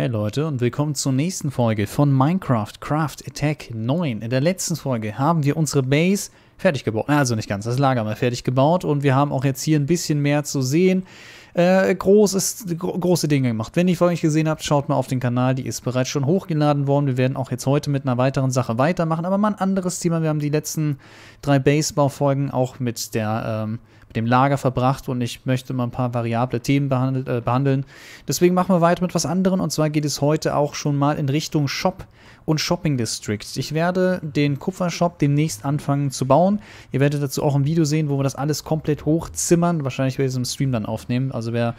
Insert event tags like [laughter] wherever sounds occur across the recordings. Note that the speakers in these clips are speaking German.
Hey Leute und willkommen zur nächsten Folge von Minecraft Craft Attack 9. In der letzten Folge haben wir unsere Base fertig gebaut. Also nicht ganz, das Lager mal fertig gebaut und wir haben auch jetzt hier ein bisschen mehr zu sehen äh, großes, große Dinge gemacht. Wenn ihr von euch gesehen habt, schaut mal auf den Kanal, die ist bereits schon hochgeladen worden. Wir werden auch jetzt heute mit einer weiteren Sache weitermachen, aber mal ein anderes Thema. Wir haben die letzten drei Baseball-Folgen auch mit der ähm, mit dem Lager verbracht und ich möchte mal ein paar variable Themen behandelt, äh, behandeln. Deswegen machen wir weiter mit was anderem und zwar geht es heute auch schon mal in Richtung Shop und Shopping District. Ich werde den Kupfershop demnächst anfangen zu bauen. Ihr werdet dazu auch ein Video sehen, wo wir das alles komplett hochzimmern. Wahrscheinlich werde ich es im Stream dann aufnehmen. Also also wer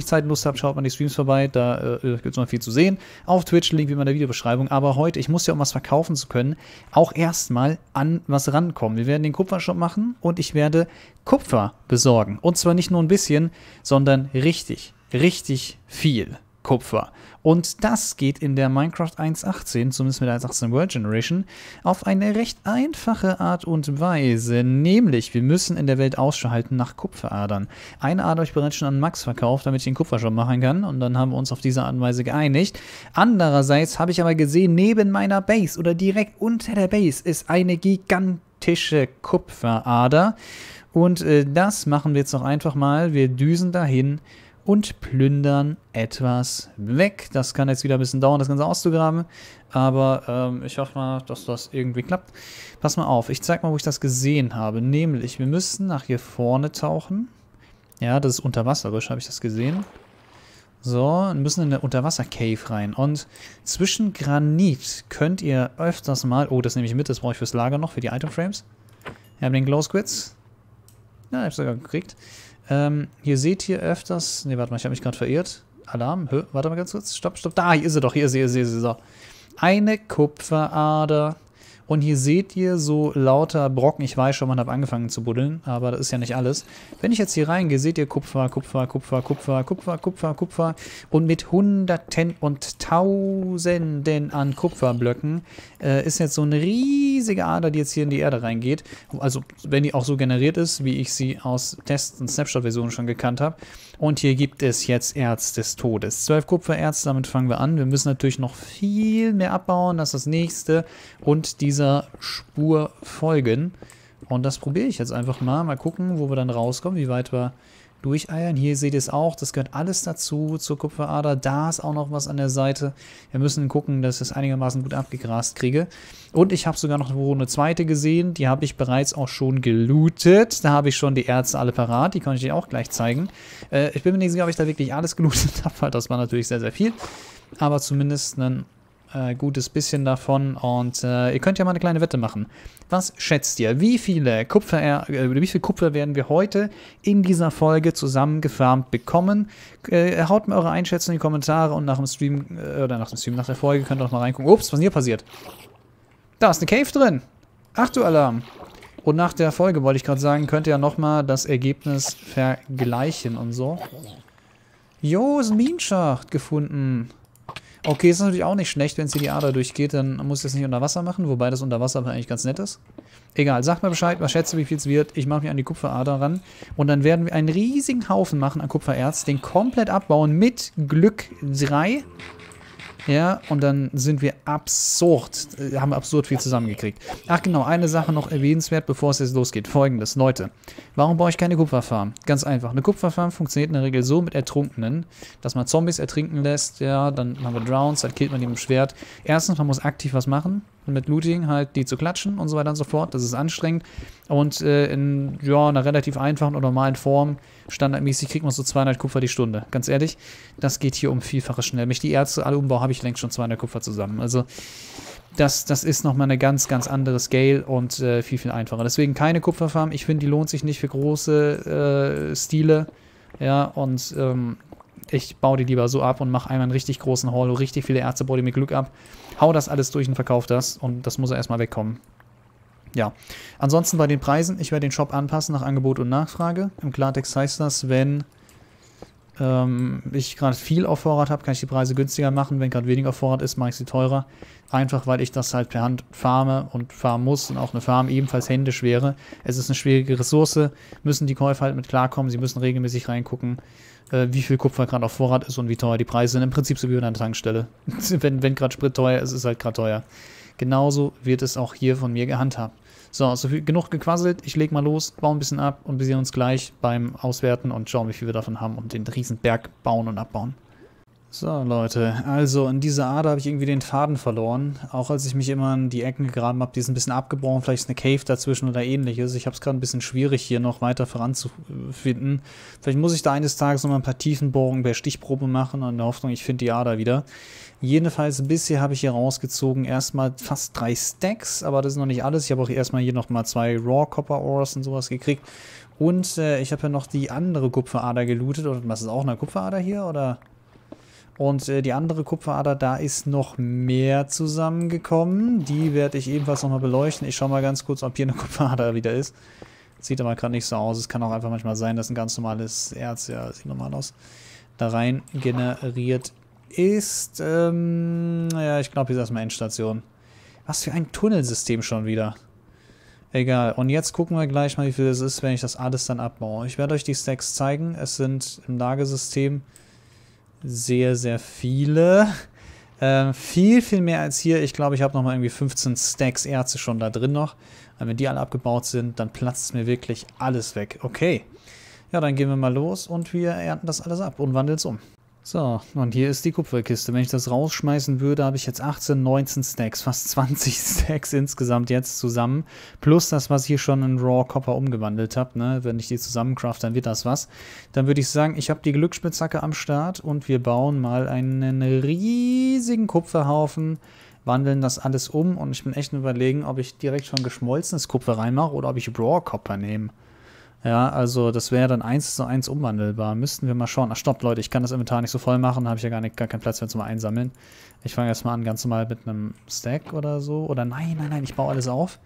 Zeit und Lust hat, schaut mal die Streams vorbei. Da äh, äh gibt es noch viel zu sehen. Auf Twitch, Link wie immer in der Videobeschreibung. Aber heute, ich muss ja, um was verkaufen zu können, auch erstmal an was rankommen. Wir werden den Kupfershop machen und ich werde Kupfer besorgen. Und zwar nicht nur ein bisschen, sondern richtig, richtig viel. Kupfer. Und das geht in der Minecraft 1.18, zumindest mit der 1.18 World Generation, auf eine recht einfache Art und Weise. Nämlich, wir müssen in der Welt Ausschau halten nach Kupferadern. Eine Ader habe ich bereits schon an Max verkauft, damit ich den Kupfer schon machen kann. Und dann haben wir uns auf diese Art und Weise geeinigt. Andererseits habe ich aber gesehen, neben meiner Base oder direkt unter der Base ist eine gigantische Kupferader. Und äh, das machen wir jetzt noch einfach mal. Wir düsen dahin und plündern etwas weg. Das kann jetzt wieder ein bisschen dauern, das Ganze auszugraben, aber ähm, ich hoffe mal, dass das irgendwie klappt. Pass mal auf, ich zeig mal, wo ich das gesehen habe. Nämlich, wir müssen nach hier vorne tauchen. Ja, das ist unterwasserisch, habe ich das gesehen. So, und müssen in eine Unterwasser-Cave rein. Und zwischen Granit könnt ihr öfters mal... Oh, das nehme ich mit, das brauche ich fürs Lager noch, für die Item-Frames. Wir haben den Glow-Squids. Ja, ich habe sogar gekriegt. Ähm, ihr seht hier öfters... Ne, warte mal, ich habe mich gerade verirrt. Alarm? Hö, warte mal ganz kurz. Stopp, stopp. Da, hier ist sie doch. Hier ist sie, hier ist sie. So. Eine Kupferader. Und hier seht ihr so lauter Brocken. Ich weiß schon, man hat angefangen zu buddeln, aber das ist ja nicht alles. Wenn ich jetzt hier reingehe, seht ihr Kupfer, Kupfer, Kupfer, Kupfer, Kupfer, Kupfer, Kupfer. Und mit Hunderten und Tausenden an Kupferblöcken äh, ist jetzt so eine riesige Ader, die jetzt hier in die Erde reingeht. Also wenn die auch so generiert ist, wie ich sie aus Tests und Snapshot-Versionen schon gekannt habe. Und hier gibt es jetzt Erz des Todes. Zwölf Kupfererz, damit fangen wir an. Wir müssen natürlich noch viel mehr abbauen. Das ist das nächste. Und diese dieser Spur folgen. Und das probiere ich jetzt einfach mal. Mal gucken, wo wir dann rauskommen, wie weit wir durcheiern. Hier seht ihr es auch, das gehört alles dazu zur Kupferader. Da ist auch noch was an der Seite. Wir müssen gucken, dass ich es einigermaßen gut abgegrast kriege. Und ich habe sogar noch eine zweite gesehen. Die habe ich bereits auch schon gelootet. Da habe ich schon die Ärzte alle parat. Die kann ich dir auch gleich zeigen. Äh, ich bin mir nicht sicher, ob ich da wirklich alles gelootet [laughs] habe, weil das war natürlich sehr, sehr viel. Aber zumindest einen äh, gutes bisschen davon und äh, ihr könnt ja mal eine kleine Wette machen. Was schätzt ihr? Wie viele Kupfer, äh, wie viel Kupfer werden wir heute in dieser Folge zusammengefarmt bekommen? Äh, haut mir eure Einschätzung in die Kommentare und nach dem Stream, äh, oder nach dem Stream, nach der Folge könnt ihr auch mal reingucken. Ups, was ist hier passiert? Da ist eine Cave drin. Ach du Alarm. Und nach der Folge wollte ich gerade sagen, könnt ihr ja nochmal das Ergebnis vergleichen und so. Jo, ist ein Minenschacht gefunden. Okay, ist natürlich auch nicht schlecht, wenn es hier die Ader durchgeht, dann muss ich das nicht unter Wasser machen, wobei das unter Wasser eigentlich ganz nett ist. Egal, sagt mir Bescheid, was schätze, wie viel es wird. Ich mache mich an die Kupferader ran und dann werden wir einen riesigen Haufen machen an Kupfererz, den komplett abbauen mit Glück 3 ja, und dann sind wir absurd, äh, haben absurd viel zusammengekriegt. Ach genau, eine Sache noch erwähnenswert, bevor es jetzt losgeht. Folgendes, Leute. Warum baue ich keine Kupferfarm? Ganz einfach. Eine Kupferfarm funktioniert in der Regel so mit Ertrunkenen, dass man Zombies ertrinken lässt, ja, dann haben wir Drowns, dann killt man die mit dem Schwert. Erstens, man muss aktiv was machen. Kontakten mit Looting, halt die zu klatschen und so weiter und so fort. Das ist anstrengend. Und äh, in ja, einer relativ einfachen oder normalen Form, standardmäßig, kriegt man so 200 Kupfer die Stunde. Ganz ehrlich, das geht hier um Vielfaches schnell. Mich die Ärzte alle umbau habe ich längst schon 200 Kupfer zusammen. Also das, das ist nochmal eine ganz, ganz andere Scale und äh, viel, viel einfacher. Deswegen keine Kupferfarm. Ich finde, die lohnt sich nicht für große äh, Stile. Ja, und ähm, ich baue die lieber so ab und mache einmal einen richtig großen Haul, richtig viele Ärzte, baue die mit Glück ab, hau das alles durch und verkaufe das und das muss er erstmal wegkommen. Ja, ansonsten bei den Preisen, ich werde den Shop anpassen nach Angebot und Nachfrage. Im Klartext heißt das, wenn ähm, ich gerade viel auf Vorrat habe, kann ich die Preise günstiger machen. Wenn gerade weniger auf Vorrat ist, mache ich sie teurer. Einfach weil ich das halt per Hand farme und farmen muss und auch eine Farm ebenfalls händisch wäre. Es ist eine schwierige Ressource, müssen die Käufer halt mit klarkommen. Sie müssen regelmäßig reingucken, äh, wie viel Kupfer gerade auf Vorrat ist und wie teuer die Preise sind. Im Prinzip so wie bei einer Tankstelle. [laughs] wenn wenn gerade Sprit teuer ist, ist halt gerade teuer. Genauso wird es auch hier von mir gehandhabt. So, so genug gequasselt. Ich lege mal los, baue ein bisschen ab und wir sehen uns gleich beim Auswerten und schauen, wie viel wir davon haben und den riesen Berg bauen und abbauen. So, Leute, also in dieser Ader habe ich irgendwie den Faden verloren. Auch als ich mich immer in die Ecken gegraben habe, die ist ein bisschen abgebrochen, vielleicht ist eine Cave dazwischen oder ähnliches. Ich habe es gerade ein bisschen schwierig, hier noch weiter voranzufinden. Vielleicht muss ich da eines Tages nochmal ein paar Tiefenbohrungen per Stichprobe machen, und in der Hoffnung, ich finde die Ader wieder. Jedenfalls bisher habe ich hier rausgezogen erstmal fast drei Stacks, aber das ist noch nicht alles. Ich habe auch erstmal hier nochmal zwei Raw Copper Ores und sowas gekriegt. Und äh, ich habe ja noch die andere Kupferader gelootet. Oder was ist auch eine Kupferader hier? Oder und äh, die andere Kupferader, da ist noch mehr zusammengekommen. Die werde ich ebenfalls nochmal beleuchten. Ich schaue mal ganz kurz, ob hier eine [laughs] Kupferader wieder ist. Sieht aber gerade nicht so aus. Es kann auch einfach manchmal sein, dass ein ganz normales Erz, ja, sieht normal aus, da rein generiert ist. Ähm, ja, ich glaube, hier ist erstmal Endstation. Was für ein Tunnelsystem schon wieder. Egal. Und jetzt gucken wir gleich mal, wie viel es ist, wenn ich das alles dann abbaue. Ich werde euch die Stacks zeigen. Es sind im Lagesystem sehr, sehr viele. Äh, viel, viel mehr als hier. Ich glaube, ich habe nochmal irgendwie 15 Stacks Erze schon da drin noch. Und wenn die alle abgebaut sind, dann platzt mir wirklich alles weg. Okay. Ja, dann gehen wir mal los und wir ernten das alles ab und wandeln es um. So, und hier ist die Kupferkiste. Wenn ich das rausschmeißen würde, habe ich jetzt 18, 19 Stacks, fast 20 [laughs] Stacks insgesamt jetzt zusammen. Plus das, was ich hier schon in Raw Copper umgewandelt habe. Ne? Wenn ich die zusammencraft, dann wird das was. Dann würde ich sagen, ich habe die Glücksspitzhacke am Start und wir bauen mal einen riesigen Kupferhaufen wandeln das alles um und ich bin echt überlegen, ob ich direkt schon geschmolzenes Kupfer reinmache oder ob ich Raw Copper nehme. Ja, also das wäre dann eins zu eins umwandelbar. Müssten wir mal schauen. Ach stopp, Leute, ich kann das Inventar nicht so voll machen, habe ich ja gar, nicht, gar keinen Platz mehr zum Einsammeln. Ich fange erstmal an, ganz normal mit einem Stack oder so. Oder nein, nein, nein, ich baue alles auf.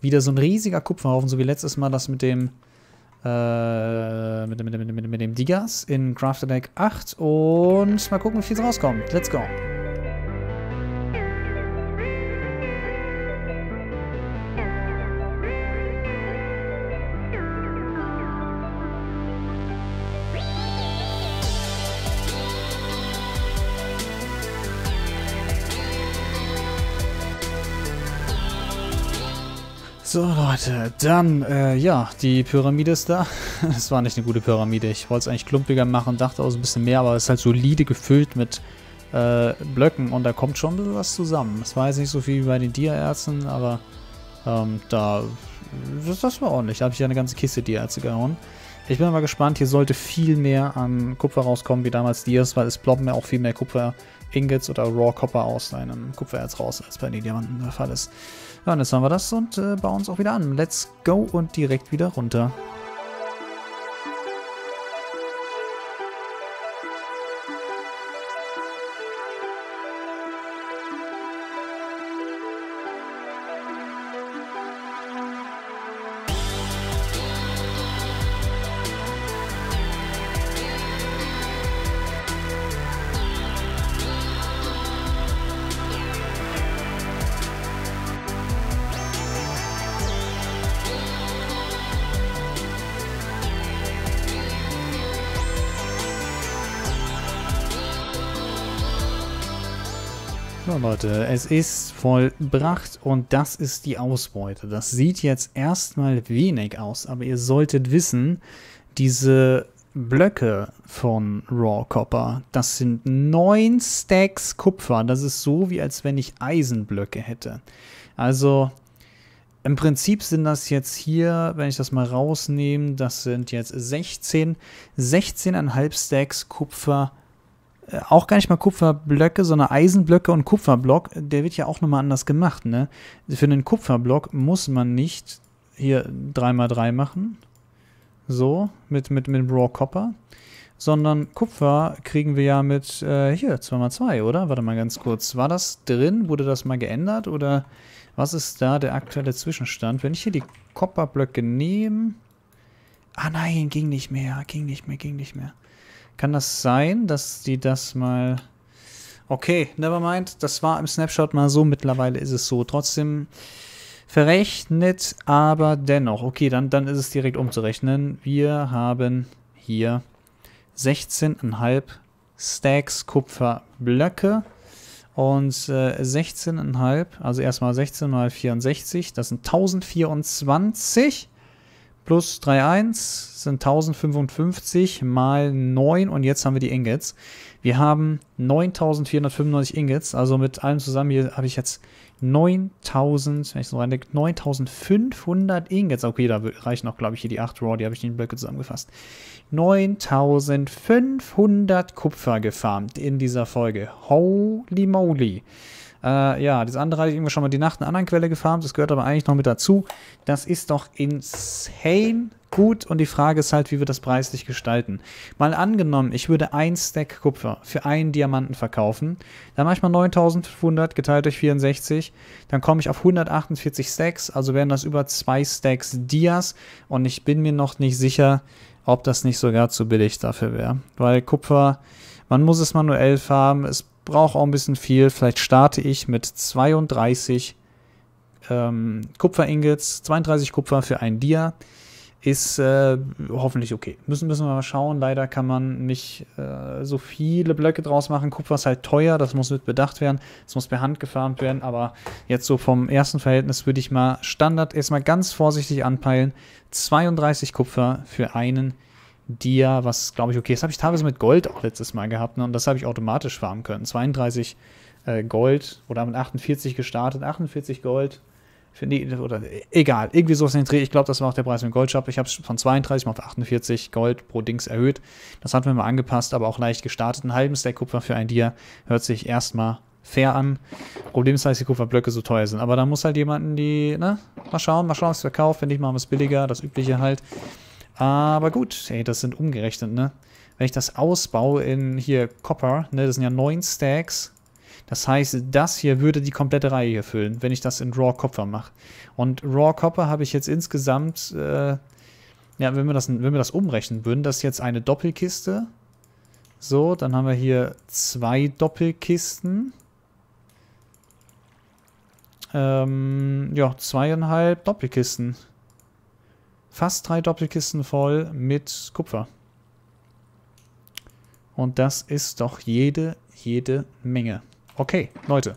Wieder so ein riesiger Kupferhaufen, so wie letztes Mal das mit dem, äh, mit, mit, mit, mit, mit dem Digas in Crafted Egg 8. Und mal gucken, wie viel es rauskommt. Let's go. Leute, dann, äh, ja, die Pyramide ist da. Es [laughs] war nicht eine gute Pyramide. Ich wollte es eigentlich klumpiger machen, dachte auch so ein bisschen mehr, aber es ist halt solide gefüllt mit äh, Blöcken und da kommt schon ein bisschen was zusammen. Es war jetzt nicht so viel wie bei den Dierärzten, aber ähm, da, das, das war ordentlich. Da habe ich ja eine ganze Kiste Dierärzte gehauen. Ich bin aber gespannt, hier sollte viel mehr an Kupfer rauskommen wie damals Dias, weil es ploppen ja auch viel mehr Kupfer Ingots oder Raw Copper aus einem Kupfererz raus, als bei den Diamanten der Fall ist. Ja, und jetzt haben wir das und äh, bauen es auch wieder an. Let's go und direkt wieder runter. Leute, es ist vollbracht und das ist die Ausbeute. Das sieht jetzt erstmal wenig aus, aber ihr solltet wissen, diese Blöcke von Raw Copper, das sind 9 Stacks Kupfer. Das ist so, wie als wenn ich Eisenblöcke hätte. Also im Prinzip sind das jetzt hier, wenn ich das mal rausnehme, das sind jetzt 16, 16,5 Stacks Kupfer äh, auch gar nicht mal Kupferblöcke, sondern Eisenblöcke und Kupferblock, der wird ja auch nochmal anders gemacht, ne? Für einen Kupferblock muss man nicht hier 3x3 machen, so, mit, mit, mit Raw Copper, sondern Kupfer kriegen wir ja mit, äh, hier, 2x2, oder? Warte mal ganz kurz, war das drin? Wurde das mal geändert oder was ist da der aktuelle Zwischenstand? Wenn ich hier die Kupferblöcke nehme... Ah nein, ging nicht mehr, ging nicht mehr, ging nicht mehr. Kann das sein, dass die das mal... Okay, nevermind. Das war im Snapshot mal so. Mittlerweile ist es so. Trotzdem verrechnet, aber dennoch. Okay, dann, dann ist es direkt umzurechnen. Wir haben hier 16,5 Stacks Kupferblöcke und äh, 16,5, also erstmal 16 mal 64, das sind 1024 plus 3,1 sind 1055 mal 9 und jetzt haben wir die Ingots. Wir haben 9495 Ingots, also mit allem zusammen hier habe ich jetzt 9000, wenn ich so reindenke, 9500 Ingots. Okay, da reichen auch, glaube ich, hier die 8 Raw, die habe ich in den Blöcke zusammengefasst. 9500 Kupfer gefarmt in dieser Folge. Holy moly. Äh, ja, das andere hatte ich irgendwie schon mal die Nacht in einer anderen Quelle gefarmt. Das gehört aber eigentlich noch mit dazu. Das ist doch insane gut. Und die Frage ist halt, wie wir das preislich gestalten. Mal angenommen, ich würde ein Stack Kupfer für einen Diamanten verkaufen. Dann mache ich mal 9500 geteilt durch 64. Dann komme ich auf 148 Stacks. Also wären das über zwei Stacks Dias. Und ich bin mir noch nicht sicher, ob das nicht sogar zu billig dafür wäre. Weil Kupfer, man muss es manuell farmen. Es brauche auch ein bisschen viel. Vielleicht starte ich mit 32 ähm, Kupfer-Ingots, 32 Kupfer für ein Dia. Ist äh, hoffentlich okay. Müssen, müssen wir mal schauen. Leider kann man nicht äh, so viele Blöcke draus machen. Kupfer ist halt teuer, das muss mit bedacht werden. Es muss per Hand gefarmt werden. Aber jetzt so vom ersten Verhältnis würde ich mal Standard erstmal ganz vorsichtig anpeilen. 32 Kupfer für einen Dia. Dia, was glaube ich okay ist. Habe ich teilweise mit Gold auch letztes Mal gehabt ne? und das habe ich automatisch farmen können. 32 äh, Gold oder mit 48 gestartet, 48 Gold. Finde ich, oder egal, irgendwie sowas aus den Dreh. Ich glaube, das war auch der Preis mit Goldshop. Ich habe es von 32 mal auf 48 Gold pro Dings erhöht. Das hat mir mal angepasst, aber auch leicht gestartet. Ein halben Stack Kupfer für ein Dia hört sich erstmal fair an. Problem ist, halt, dass die Kupferblöcke so teuer sind. Aber da muss halt jemanden, die, ne, mal schauen, mal schauen, was verkauft. Wenn ich machen wir es billiger, das Übliche halt. Aber gut, ey, das sind umgerechnet, ne? Wenn ich das ausbaue in hier Copper, ne, das sind ja neun Stacks. Das heißt, das hier würde die komplette Reihe hier füllen, wenn ich das in Raw Copper mache. Und Raw Copper habe ich jetzt insgesamt, äh, ja, wenn wir, das, wenn wir das umrechnen würden, das ist jetzt eine Doppelkiste. So, dann haben wir hier zwei Doppelkisten. Ähm, ja, zweieinhalb Doppelkisten fast drei Doppelkisten voll mit Kupfer. Und das ist doch jede, jede Menge. Okay, Leute.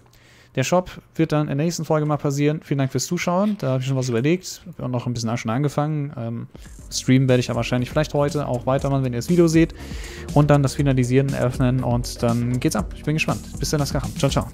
Der Shop wird dann in der nächsten Folge mal passieren. Vielen Dank fürs Zuschauen. Da habe ich schon was überlegt. Ich habe noch ein bisschen schon angefangen. Ähm, streamen werde ich ja wahrscheinlich vielleicht heute auch weitermachen, wenn ihr das Video seht. Und dann das Finalisieren, Eröffnen und dann geht's ab. Ich bin gespannt. Bis dann, das Ciao, ciao.